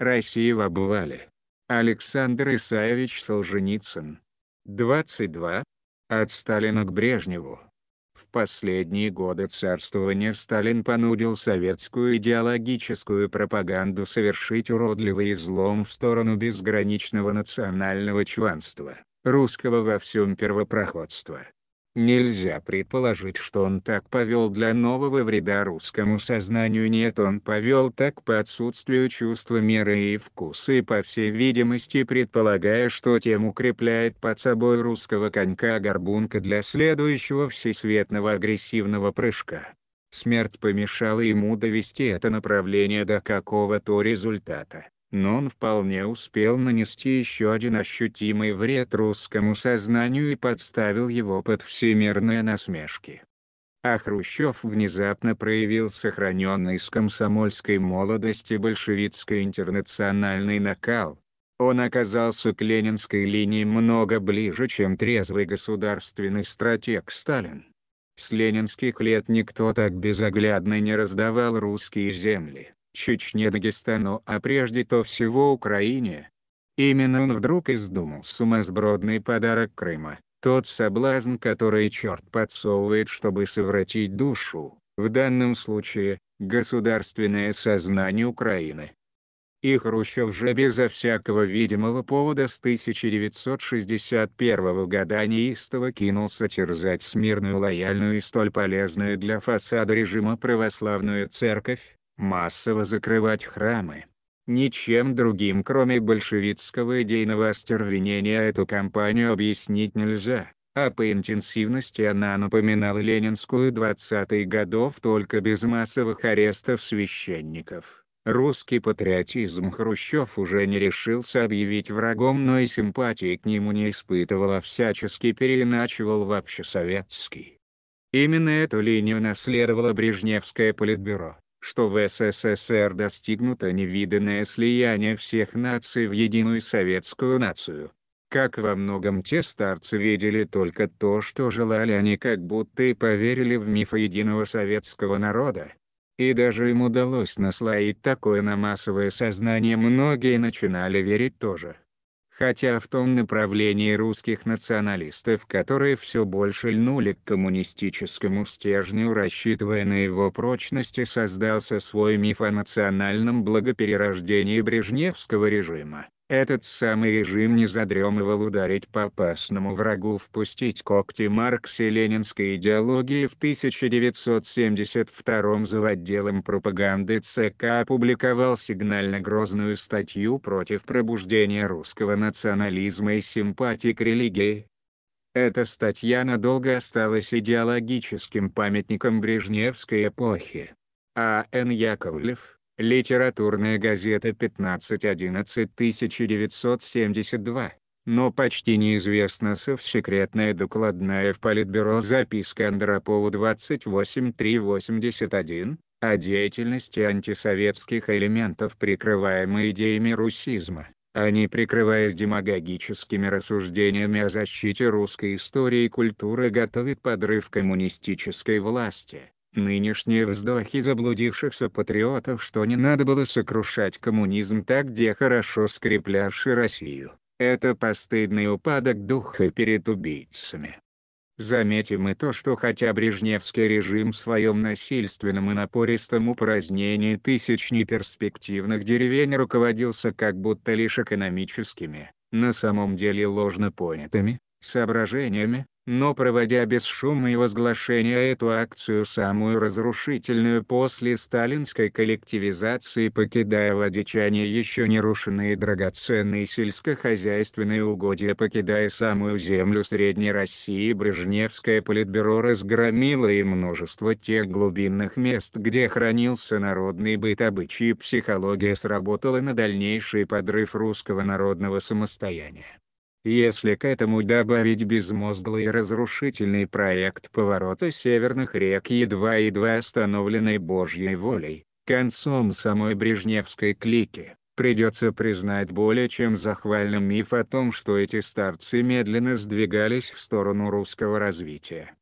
Россию обывали. Александр Исаевич Солженицын. 22. От Сталина к Брежневу. В последние годы царствования Сталин понудил советскую идеологическую пропаганду совершить уродливый излом в сторону безграничного национального чванства, русского во всем первопроходства. Нельзя предположить, что он так повел для нового вреда русскому сознанию. Нет, он повел так по отсутствию чувства меры и вкуса и по всей видимости предполагая, что тем укрепляет под собой русского конька-горбунка для следующего всесветного агрессивного прыжка. Смерть помешала ему довести это направление до какого-то результата но он вполне успел нанести еще один ощутимый вред русскому сознанию и подставил его под всемирные насмешки. А Хрущев внезапно проявил сохраненный с комсомольской молодости большевистской интернациональный накал. Он оказался к ленинской линии много ближе, чем трезвый государственный стратег Сталин. С ленинских лет никто так безоглядно не раздавал русские земли. Чечне Дагестану, а прежде то всего Украине. Именно он вдруг издумал сумасбродный подарок Крыма, тот соблазн, который черт подсовывает, чтобы совратить душу, в данном случае, государственное сознание Украины. И Хрущев же безо всякого видимого повода с 1961 года неистово кинулся терзать смирную лояльную и столь полезную для фасада режима православную церковь, массово закрывать храмы. Ничем другим кроме большевистского идейного остервенения эту кампанию объяснить нельзя, а по интенсивности она напоминала ленинскую 20-х годов только без массовых арестов священников. Русский патриотизм Хрущев уже не решился объявить врагом, но и симпатии к нему не испытывал, а всячески переиначивал в общесоветский. Именно эту линию наследовало Брежневское политбюро что в СССР достигнуто невиданное слияние всех наций в единую советскую нацию. Как во многом те старцы видели только то, что желали они как будто и поверили в миф единого советского народа. И даже им удалось наслоить такое на массовое сознание многие начинали верить тоже хотя в том направлении русских националистов, которые все больше льнули к коммунистическому стержню, рассчитывая на его прочность создался свой миф о национальном благоперерождении брежневского режима. Этот самый режим не задремывал ударить по опасному врагу впустить когти Маркса ленинской идеологии в 1972 за отделом пропаганды ЦК опубликовал сигнально-грозную статью против пробуждения русского национализма и симпатии к религии. Эта статья надолго осталась идеологическим памятником брежневской эпохи. А. Н. Яковлев Литературная газета 15-11-1972, но почти неизвестна совсекретная докладная в Политбюро записка Андропову 28381 о деятельности антисоветских элементов прикрываемой идеями русизма а не прикрываясь демагогическими рассуждениями о защите русской истории и культуры готовит подрыв коммунистической власти. Нынешние вздохи заблудившихся патриотов что не надо было сокрушать коммунизм так где хорошо скреплявший Россию, это постыдный упадок духа перед убийцами. Заметим и то, что хотя Брежневский режим в своем насильственном и напористом упразднении тысяч неперспективных деревень руководился как будто лишь экономическими, на самом деле ложно понятыми, соображениями, но проводя без шума и возглашения эту акцию самую разрушительную после сталинской коллективизации покидая в одичании еще нерушенные драгоценные сельскохозяйственные угодья покидая самую землю Средней России Брежневское политбюро разгромило и множество тех глубинных мест где хранился народный быт обычаи психология сработала на дальнейший подрыв русского народного самостояния. Если к этому добавить безмозглый и разрушительный проект поворота северных рек едва-едва остановленный Божьей волей, концом самой Брежневской клики, придется признать более чем захвальным миф о том, что эти старцы медленно сдвигались в сторону русского развития.